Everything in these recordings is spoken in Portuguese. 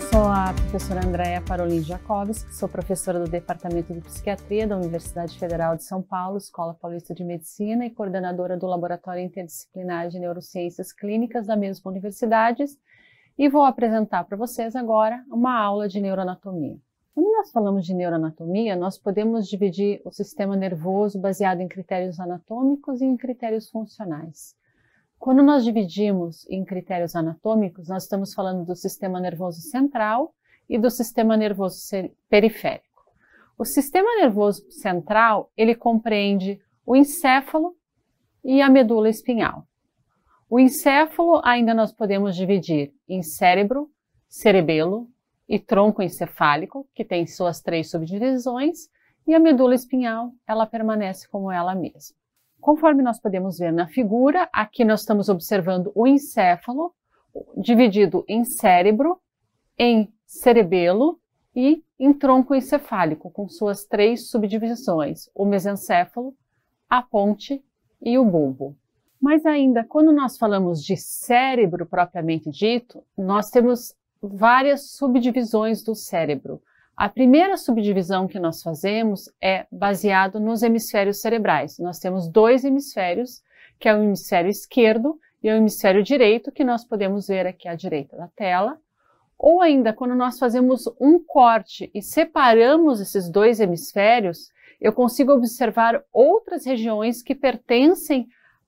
Eu sou a professora Andréa Parolin Jacobs, sou professora do Departamento de Psiquiatria da Universidade Federal de São Paulo, Escola Paulista de Medicina e coordenadora do Laboratório Interdisciplinar de Neurociências Clínicas da mesma universidade e vou apresentar para vocês agora uma aula de neuroanatomia. Quando nós falamos de neuroanatomia, nós podemos dividir o sistema nervoso baseado em critérios anatômicos e em critérios funcionais. Quando nós dividimos em critérios anatômicos, nós estamos falando do sistema nervoso central e do sistema nervoso periférico. O sistema nervoso central, ele compreende o encéfalo e a medula espinhal. O encéfalo ainda nós podemos dividir em cérebro, cerebelo e tronco encefálico, que tem suas três subdivisões, e a medula espinhal, ela permanece como ela mesma. Conforme nós podemos ver na figura, aqui nós estamos observando o encéfalo dividido em cérebro, em cerebelo e em tronco encefálico, com suas três subdivisões, o mesencéfalo, a ponte e o bulbo. Mas ainda, quando nós falamos de cérebro propriamente dito, nós temos várias subdivisões do cérebro. A primeira subdivisão que nós fazemos é baseado nos hemisférios cerebrais. Nós temos dois hemisférios, que é o hemisfério esquerdo e o hemisfério direito, que nós podemos ver aqui à direita da tela. Ou ainda, quando nós fazemos um corte e separamos esses dois hemisférios, eu consigo observar outras regiões que pertencem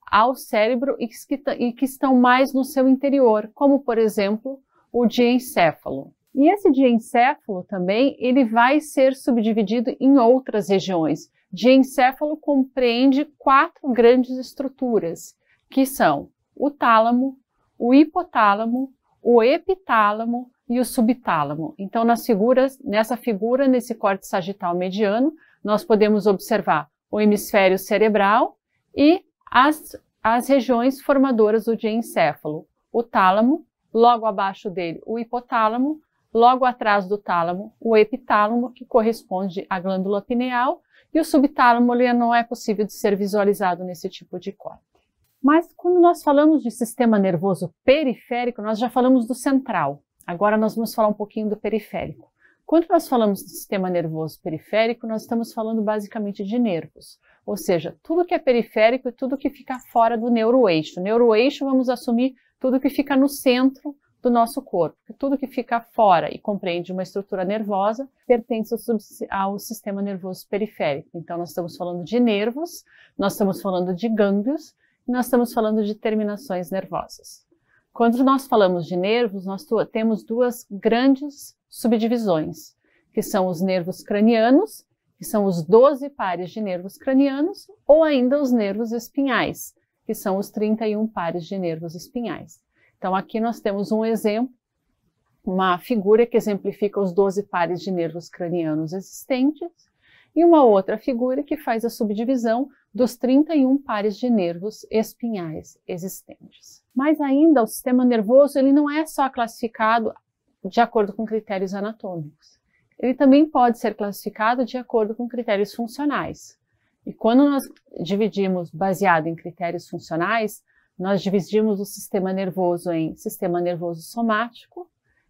ao cérebro e que, e que estão mais no seu interior, como, por exemplo, o diencéfalo. E esse diencéfalo também, ele vai ser subdividido em outras regiões. Diencéfalo compreende quatro grandes estruturas, que são o tálamo, o hipotálamo, o epitálamo e o subtálamo. Então, nas figuras, nessa figura, nesse corte sagital mediano, nós podemos observar o hemisfério cerebral e as, as regiões formadoras do diencéfalo, o tálamo, logo abaixo dele o hipotálamo, Logo atrás do tálamo, o epitálamo, que corresponde à glândula pineal, e o subtálamo ele não é possível de ser visualizado nesse tipo de corte. Mas quando nós falamos de sistema nervoso periférico, nós já falamos do central. Agora nós vamos falar um pouquinho do periférico. Quando nós falamos de sistema nervoso periférico, nós estamos falando basicamente de nervos, ou seja, tudo que é periférico e tudo que fica fora do neuroeixo. Neuroeixo vamos assumir tudo que fica no centro do nosso corpo. Tudo que fica fora e compreende uma estrutura nervosa pertence ao, ao, sistema nervoso periférico. Então, nós estamos falando de nervos, nós estamos falando de gânglios, nós estamos falando de terminações nervosas. Quando nós falamos de nervos, nós temos duas grandes subdivisões, que são os nervos cranianos, que são os 12 pares de nervos cranianos, ou ainda os nervos espinhais, que são os 31 pares de nervos espinhais. Então, aqui nós temos um exemplo, uma figura que exemplifica os 12 pares de nervos cranianos existentes e uma outra figura que faz a subdivisão dos 31 pares de nervos espinhais existentes. Mas ainda o sistema nervoso ele não é só classificado de acordo com critérios anatômicos. Ele também pode ser classificado de acordo com critérios funcionais. E quando nós dividimos baseado em critérios funcionais, nós dividimos o sistema nervoso em sistema nervoso somático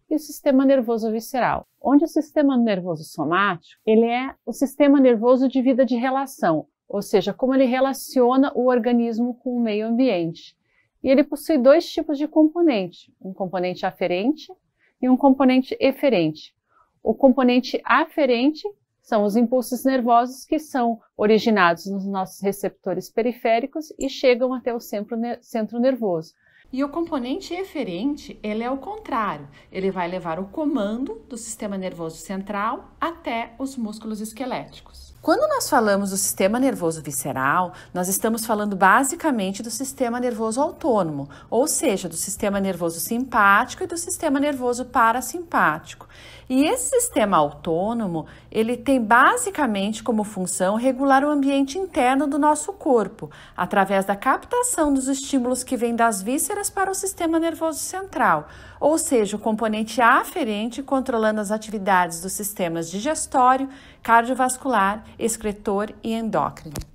e o sistema nervoso visceral. Onde o sistema nervoso somático, ele é o sistema nervoso de vida de relação, ou seja, como ele relaciona o organismo com o meio ambiente. E ele possui dois tipos de componente, um componente aferente e um componente eferente. O componente aferente são os impulsos nervosos que são originados nos nossos receptores periféricos e chegam até o centro, centro nervoso. E o componente eferente, ele é o contrário. Ele vai levar o comando do sistema nervoso central até os músculos esqueléticos. Quando nós falamos do sistema nervoso visceral, nós estamos falando basicamente do sistema nervoso autônomo, ou seja, do sistema nervoso simpático e do sistema nervoso parasimpático. E esse sistema autônomo, ele tem basicamente como função regular o ambiente interno do nosso corpo, através da captação dos estímulos que vêm das vísceras para o sistema nervoso central, ou seja, o componente aferente controlando as atividades dos sistemas digestório, cardiovascular excretor e endócrino.